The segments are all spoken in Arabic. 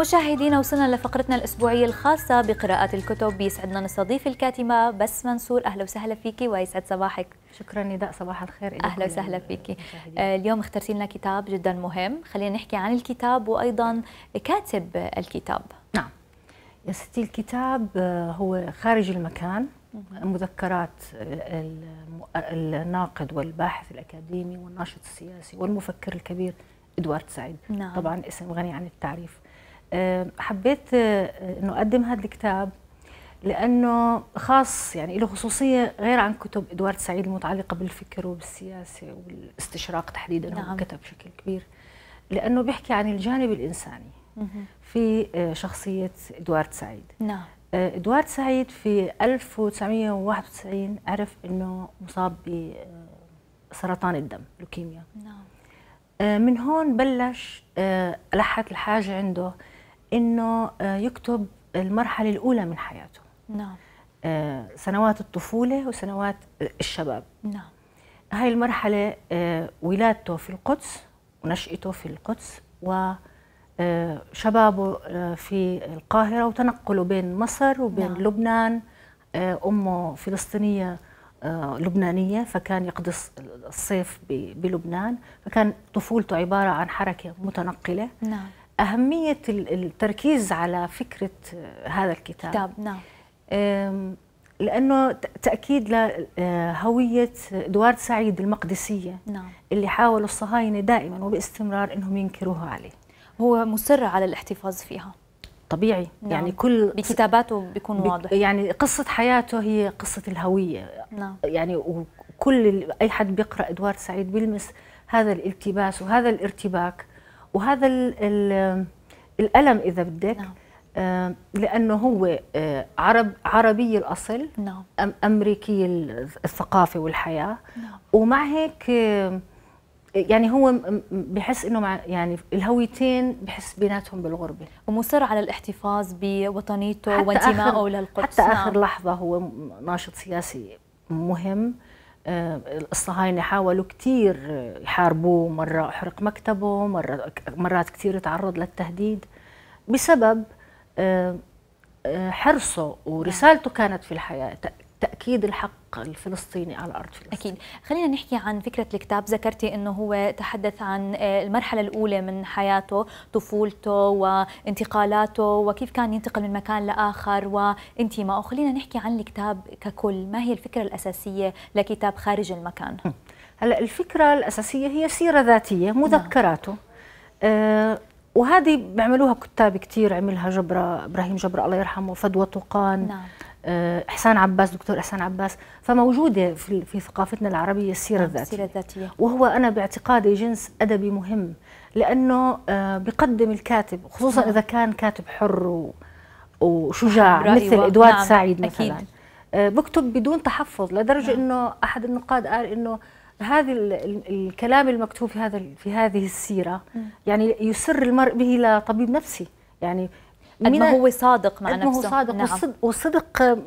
مشاهدينا وصلنا لفقرتنا الأسبوعية الخاصة بقراءة الكتب بيسعدنا نستضيف الكاتبة بس منصور أهلا وسهلا فيكي ويسعد صباحك شكرا نداء صباح الخير أهلا وسهلا فيكي آه، اليوم اخترتي لنا كتاب جدا مهم خلينا نحكي عن الكتاب وأيضا كاتب الكتاب نعم يا ستي الكتاب آه، هو خارج المكان مذكرات آه، الناقد والباحث الأكاديمي والناشط السياسي والمفكر الكبير إدوارد سعيد نعم. طبعا اسم غني عن التعريف حبيت آه، انه اقدم هذا الكتاب لانه خاص يعني له خصوصيه غير عن كتب ادوارد سعيد المتعلقه بالفكر وبالسياسه والاستشراق تحديدا نعم. هو كتب بشكل كبير لانه بيحكي عن الجانب الانساني في آه، شخصيه ادوارد سعيد نعم آه، ادوارد سعيد في 1991 عرف انه مصاب بسرطان الدم لوكيميا نعم من هون بلش لحت الحاجه عنده انه آه، يكتب المرحله الاولى من حياته نعم آه، سنوات الطفوله وسنوات الشباب نعم هاي المرحله آه، ولادته في القدس ونشأته في القدس و شبابه في القاهره وتنقله بين مصر وبين نعم. لبنان امه فلسطينيه لبنانية فكان يقضي الصيف بلبنان فكان طفولته عبارة عن حركة متنقلة نعم. أهمية التركيز على فكرة آه، هذا الكتاب كتاب نعم لأنه تأكيد لهوية آه، إدوارد سعيد المقدسية نعم. اللي حاولوا الصهاينة دائما وباستمرار أنهم ينكروها عليه هو مصر على الاحتفاظ فيها طبيعي نعم. يعني كل بكتاباته بيكون واضح يعني قصة حياته هي قصة الهوية نعم. يعني وكل أي حد بيقرأ إدوارد سعيد بيلمس هذا الالتباس وهذا الارتباك وهذا ال ال الالم اذا بدك نعم. لانه هو آه، عرب عربي الاصل نعم. امريكي الثقافه والحياه نعم. ومع هيك يعني هو بحس انه مع يعني الهويتين بحس بيناتهم بالغربه ومصر على الاحتفاظ بوطنيته وانتمائه للقدس حتى اخر نعم. لحظه هو ناشط سياسي مهم الصهاينة حاولوا كثير يحاربوه مرة أحرق مكتبه مرة مرات كثير تعرض للتهديد بسبب آه، آه، حرصه نعم. ورسالته كانت في الحياة تاكيد الحق الفلسطيني على ارض فلسطين اكيد خلينا نحكي عن فكره الكتاب ذكرتي انه هو تحدث عن آه، المرحله الاولى من حياته طفولته وانتقالاته وكيف كان ينتقل من مكان لاخر وانتمائه خلينا نحكي عن الكتاب ككل ما هي الفكره الاساسيه لكتاب خارج المكان هلا الفكره الاساسيه هي سيره ذاتيه نعم. مذكراته أه وهذه بيعملوها كتاب كثير عملها جبرة ابراهيم جبرة الله يرحمه فدوى طوقان نعم. آه، احسان عباس دكتور احسان عباس فموجوده في, في ثقافتنا العربيه السيره نعم، الذاتيه السيره الذاتيه وهو انا باعتقادي جنس ادبي مهم لانه آه، بقدم الكاتب خصوصا نعم. اذا كان كاتب حر وشجاع مثل ادوارد نعم. سعيد مثلا أكيد. آه، بكتب بدون تحفظ لدرجه نعم. انه احد النقاد قال انه هذا الكلام المكتوب في هذا في هذه السيره يعني يسر المرء به لطبيب نفسي يعني قد ما هو صادق مع نفسه هو صادق نعم. والصدق, والصدق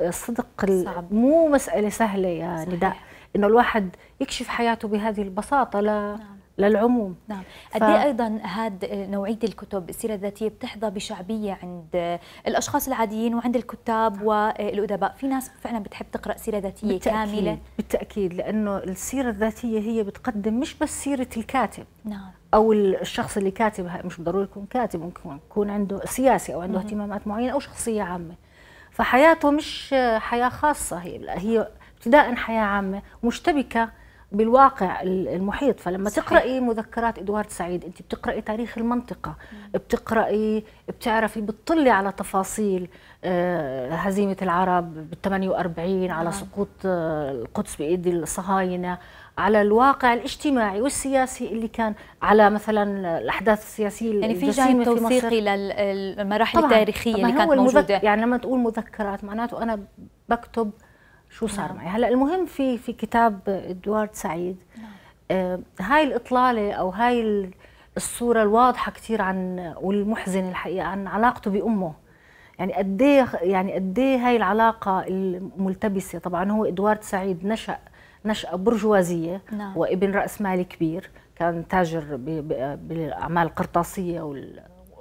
الصدق صعب. مو مساله سهله يا نداء انه الواحد يكشف حياته بهذه البساطه لا نعم. للعموم نعم قد ف... إيه ايضا هذا نوعيه الكتب السيره الذاتيه بتحظى بشعبيه عند الاشخاص العاديين وعند الكتاب والادباء في ناس فعلا بتحب تقرا سيره ذاتيه بالتأكيد. كامله بالتاكيد لانه السيره الذاتيه هي بتقدم مش بس سيره الكاتب نعم او الشخص اللي كاتبها مش ضروري يكون كاتب ممكن يكون عنده سياسي او عنده مم. اهتمامات معينه او شخصيه عامه فحياته مش حياه خاصه هي هي ابتداء حياه عامه مشتبكه بالواقع المحيط فلما صحيح. تقراي مذكرات ادوارد سعيد انت بتقراي تاريخ المنطقه بتقراي بتعرفي بتطلي على تفاصيل آه، هزيمه العرب بال 48 على نعم. سقوط آه، القدس بايد الصهاينه على الواقع الاجتماعي والسياسي اللي كان على مثلا الاحداث السياسيه يعني في جانب توثيقي للمراحل التاريخيه طبعاً اللي كانت موجوده يعني لما تقول مذكرات معناته انا بكتب شو صار نعم. معي هلا المهم في في كتاب ادوارد سعيد نعم. آه هاي الاطلاله او هاي الصوره الواضحه كثير عن والمحزنه الحقيقه عن علاقته بامه يعني قد إيه يعني قد إيه هاي العلاقه الملتبسه طبعا هو ادوارد سعيد نشا نشأة برجوازية نعم. وابن رأس مالي كبير كان تاجر بأعمال القرطاسية وال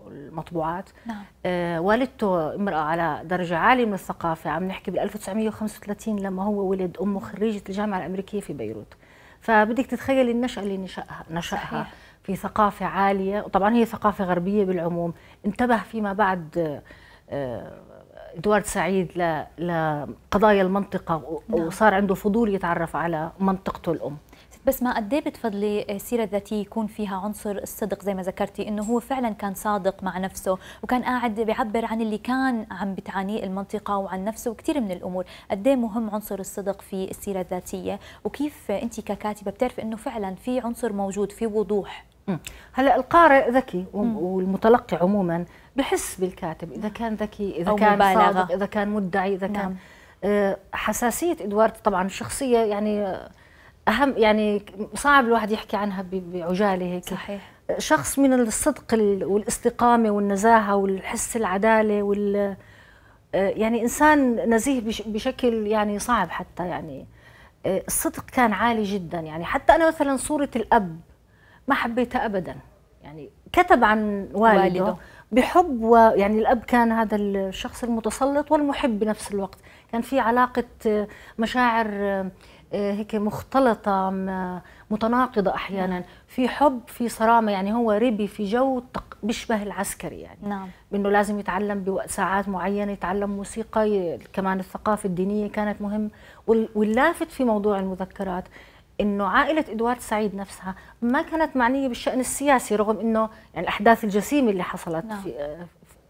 والمطبوعات نعم. آه والدته امرأة على درجة عالية من الثقافة عم نحكي بال 1935 لما هو ولد أمه خريجة الجامعة الأمريكية في بيروت فبدك تتخيلي النشأة اللي نشأها نشأها صحيح. في ثقافة عالية وطبعا هي ثقافة غربية بالعموم انتبه فيما بعد آه، ادوارد سعيد لقضايا المنطقة نعم. وصار عنده فضول يتعرف على منطقته الأم بس ما قد إيه بتفضلي السيره الذاتيه يكون فيها عنصر الصدق زي ما ذكرتي انه هو فعلا كان صادق مع نفسه وكان قاعد بيعبر عن اللي كان عم بتعانيه المنطقه وعن نفسه وكثير من الامور قد إيه مهم عنصر الصدق في السيره الذاتيه وكيف انت ككاتبه بتعرفي انه فعلا في عنصر موجود في وضوح هلا القارئ ذكي والمتلقي عموما بحس بالكاتب اذا كان ذكي اذا كان مبالغة. صادق اذا كان مدعي اذا نعم. كان آه، حساسيه ادوارد طبعا شخصيه يعني آه، اهم يعني صعب الواحد يحكي عنها بعجاله هيك صحيح شخص من الصدق والاستقامه والنزاهه والحس العداله وال آه، يعني انسان نزيه بشكل يعني صعب حتى يعني آه، الصدق كان عالي جدا يعني حتى انا مثلا صوره الاب ما حبيتها ابدا يعني كتب عن والده, والده. بحب و يعني الاب كان هذا الشخص المتسلط والمحب بنفس الوقت كان في علاقه آه، مشاعر آه، هيك مختلطة متناقضة أحيانا نعم. في حب في صرامة يعني هو ربي في جو بيشبه العسكري يعني نعم. إنه لازم يتعلم بساعات معينة يتعلم موسيقى كمان الثقافة الدينية كانت مهم واللافت في موضوع المذكرات انه عائله ادوارد سعيد نفسها ما كانت معنيه بالشان السياسي رغم انه يعني الاحداث الجسيمه اللي حصلت نعم. في آه،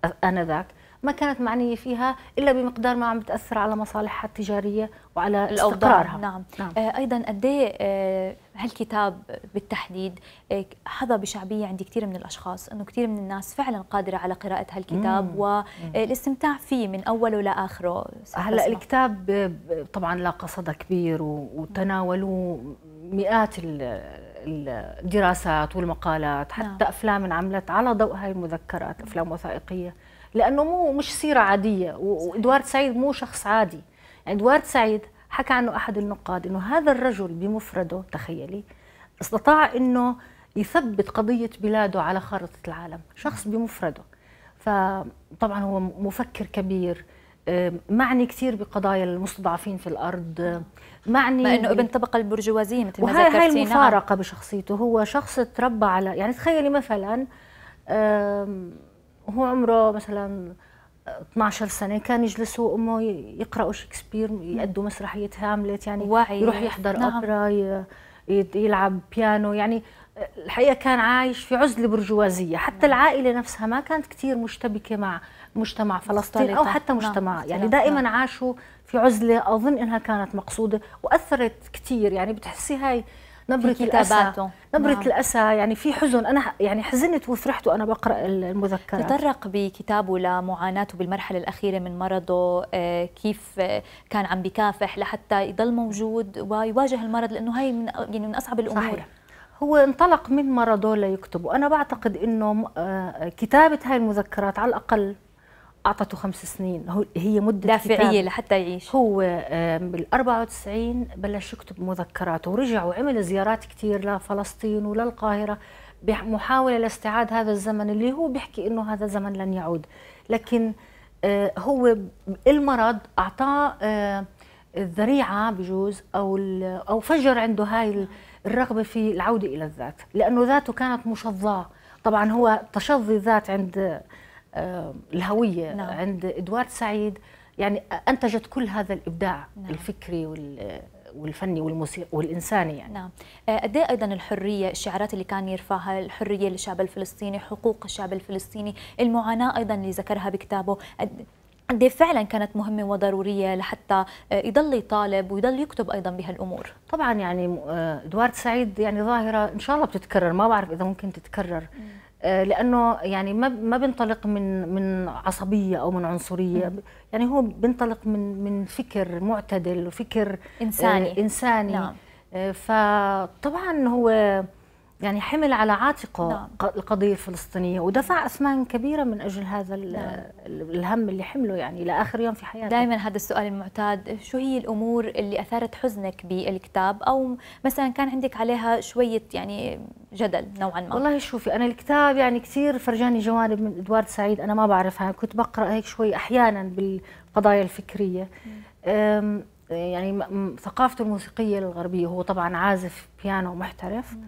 آه، انذاك ما كانت معنيه فيها الا بمقدار ما عم بتاثر على مصالحها التجاريه وعلى استقرارها نعم, نعم. آه ايضا قد إيه، آه، هالكتاب بالتحديد آه، حظى بشعبيه عند كثير من الاشخاص انه كثير من الناس فعلا قادره على قراءه هالكتاب مم. والاستمتاع آه، فيه من اوله لاخره هلا الكتاب طبعا لاقى صدى كبير وتناولوه مئات الدراسات والمقالات حتى نعم. افلام انعملت على ضوء هاي المذكرات افلام وثائقيه لانه مو مش سيره عاديه وادوارد سعيد مو شخص عادي يعني ادوارد سعيد حكى عنه احد النقاد انه هذا الرجل بمفرده تخيلي استطاع انه يثبت قضيه بلاده على خارطه العالم شخص بمفرده فطبعا هو مفكر كبير معني كثير بقضايا المستضعفين في الارض معني مع انه ابن طبقه البرجوازيه مثل ما ذكرتي هاي المفارقه نعم. بشخصيته هو شخص تربى على يعني تخيلي مثلا هو عمره مثلا 12 سنه كان يجلس هو وامه يقراوا شكسبير يأدوا مسرحيه هاملت يعني واعي يروح يحضر نعم. اوبرا يلعب بيانو يعني الحقيقه كان عايش في عزله برجوازيه حتى نعم. العائله نفسها ما كانت كثير مشتبكه مع مجتمع فلسطين او حتى نعم، مجتمع نعم. يعني دائما نعم. عاشوا في عزله اظن انها كانت مقصوده واثرت كثير يعني بتحسي هاي نبرة الأسى نبرة نعم. الأسى يعني في حزن أنا يعني حزنت وفرحت وأنا بقرأ المذكرات تطرق بكتابه لمعاناته بالمرحلة الأخيرة من مرضه آه، كيف آه، كان عم بكافح لحتى يضل موجود ويواجه المرض لأنه هي من يعني من أصعب الأمور صحيح. هو انطلق من مرضه ليكتب وأنا بعتقد أنه آه، كتابة هاي المذكرات على الأقل اعطته خمس سنين هو هي مده دافعيه لحتى يعيش هو بال 94 بلش يكتب مذكراته ورجع وعمل زيارات كثير لفلسطين وللقاهره بمحاوله لاستعاد هذا الزمن اللي هو بيحكي انه هذا الزمن لن يعود لكن آه، هو المرض اعطاه آه، الذريعه بجوز او او فجر عنده هاي الرغبه في العوده الى الذات لانه ذاته كانت مشظاه طبعا هو تشظي الذات عند الهويه نعم. عند ادوارد سعيد يعني انتجت كل هذا الابداع نعم. الفكري وال والفني والموسيقى والانساني يعني نعم آه، قد إيه ايضا الحريه الشعارات اللي كان يرفعها الحريه للشعب الفلسطيني حقوق الشعب الفلسطيني المعاناه ايضا اللي ذكرها بكتابه قد إيه فعلا كانت مهمه وضروريه لحتى آه، يضل يطالب ويضل يكتب ايضا بهالامور طبعا يعني آه، ادوارد سعيد يعني ظاهره ان شاء الله بتتكرر ما بعرف اذا ممكن تتكرر مم. آه، لانه يعني ما ما بينطلق من من عصبيه او من عنصريه يعني هو بينطلق من من فكر معتدل وفكر آه، انساني انساني نعم. آه، فطبعا هو يعني حمل على عاتقه نعم. القضية الفلسطينية ودفع نعم. أثمان كبيرة من أجل هذا نعم. الهم اللي حمله يعني لاخر يوم في حياته دائما هذا السؤال المعتاد شو هي الأمور اللي أثارت حزنك بالكتاب أو مثلا كان عندك عليها شوية يعني جدل نوعا ما والله شوفي أنا الكتاب يعني كثير فرجاني جوانب من إدوارد سعيد أنا ما بعرفها كنت بقرأ هيك شوي أحيانا بالقضايا الفكرية يعني ثقافته الموسيقية الغربية هو طبعا عازف بيانو محترف مم.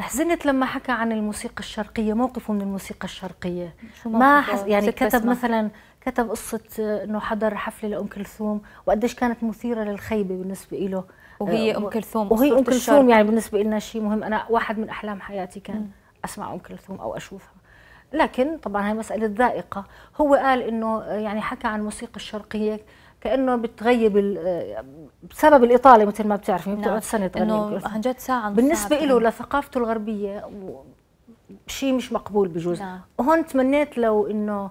حزنت لما حكى عن الموسيقى الشرقيه موقفه من الموسيقى الشرقيه ما حس يعني كتب بسمة. مثلا كتب قصه انه حضر حفله لام كلثوم وقديش كانت مثيره للخيبه بالنسبه له وهي آه، ام كلثوم وهي ام كلثوم يعني بالنسبه لنا شيء مهم انا واحد من احلام حياتي كان م. اسمع ام كلثوم او اشوفها لكن طبعا هي مساله ذائقه هو قال انه آه، يعني حكى عن الموسيقى الشرقيه لانه بتغيب بسبب الاطاله مثل ما بتعرفي يعني بتقعد نعم. سنه تغني انه عن جد ساعه بالنسبه له لثقافته الغربيه شيء مش مقبول بجوز نعم. هون تمنيت لو انه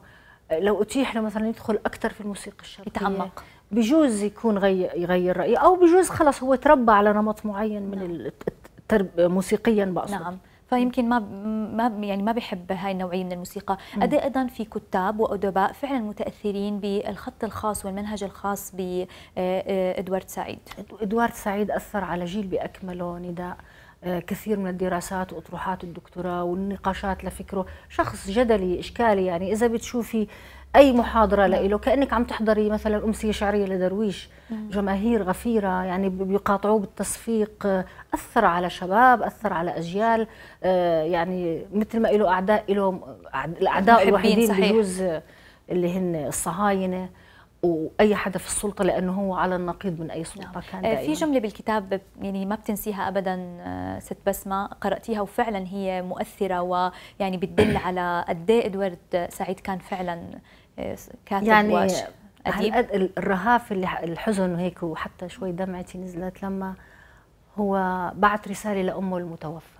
لو اتيح له مثلا يدخل اكثر في الموسيقى الشرقيه يتعمق بجوز يكون غير يغير رايه او بجوز خلص هو تربى على نمط معين من نعم. موسيقيا بقصد نعم فيمكن ما ما يعني ما بحب هاي النوعيه من الموسيقى قد ايضا في كتاب وادباء فعلا متاثرين بالخط الخاص والمنهج الخاص بادوارد آه، آه، سعيد ادوارد سعيد اثر على جيل باكمله نداء آه، كثير من الدراسات واطروحات الدكتوراه والنقاشات لفكره شخص جدلي اشكالي يعني اذا بتشوفي اي محاضره نعم. لإله كانك عم تحضري مثلا امسيه شعريه لدرويش نعم. جماهير غفيره يعني بيقاطعوه بالتصفيق اثر على شباب اثر على اجيال آه، يعني مثل ما له اعداء له الاعداء الوحيدين بجوز اللي هن الصهاينه واي حدا في السلطه لانه هو على النقيض من اي سلطه نعم. كان آه، دائما. في جمله بالكتاب يعني ما بتنسيها ابدا آه، ست بسمه قراتيها وفعلا هي مؤثره ويعني بتدل على قد ايه ادوارد سعيد كان فعلا إيه، كاتب يعني واشق أديب. قد الرهاف اللي الحزن وهيك وحتى شوي دمعتي نزلت لما هو بعث رساله لامه المتوفى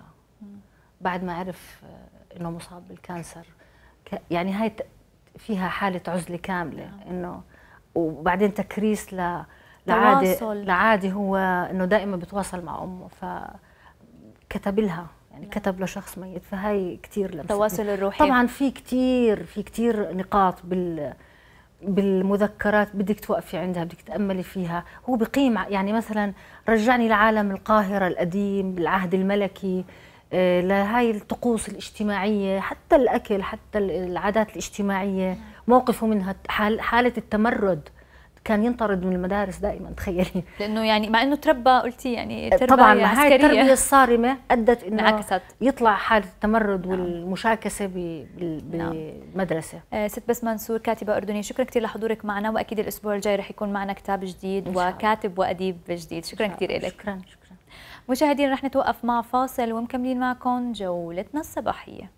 بعد ما عرف آه، انه مصاب بالكانسر يعني هاي فيها حاله عزله كامله نعم. انه وبعدين تكريس ل لعادي لعادي هو انه دائما بتواصل مع امه فكتب لها يعني نعم. كتب لشخص ميت فهي كثير التواصل الروحي طبعا في كثير في كثير نقاط بال بالمذكرات بدك توقفي عندها بدك تأملي فيها هو بقيم يعني مثلا رجعني لعالم القاهرة القديم بالعهد الملكي آه، لهاي الطقوس الاجتماعية حتى الأكل حتى العادات الاجتماعية نعم. موقفه منها حالة التمرد كان ينطرد من المدارس دائما تخيلي لانه يعني مع انه تربى قلتي يعني أه، تربى طبعا مع يعني هاي التربيه الصارمه ادت انه انعكست يطلع حاله التمرد نعم. والمشاكسه نعم. بالمدرسه نعم. ست بس منصور كاتبه اردنيه شكرا كثير لحضورك معنا واكيد الاسبوع الجاي رح يكون معنا كتاب جديد وكاتب واديب جديد شكرا كثير لك شكرا شكرا مشاهدينا رح نتوقف مع فاصل ومكملين معكم جولتنا الصباحيه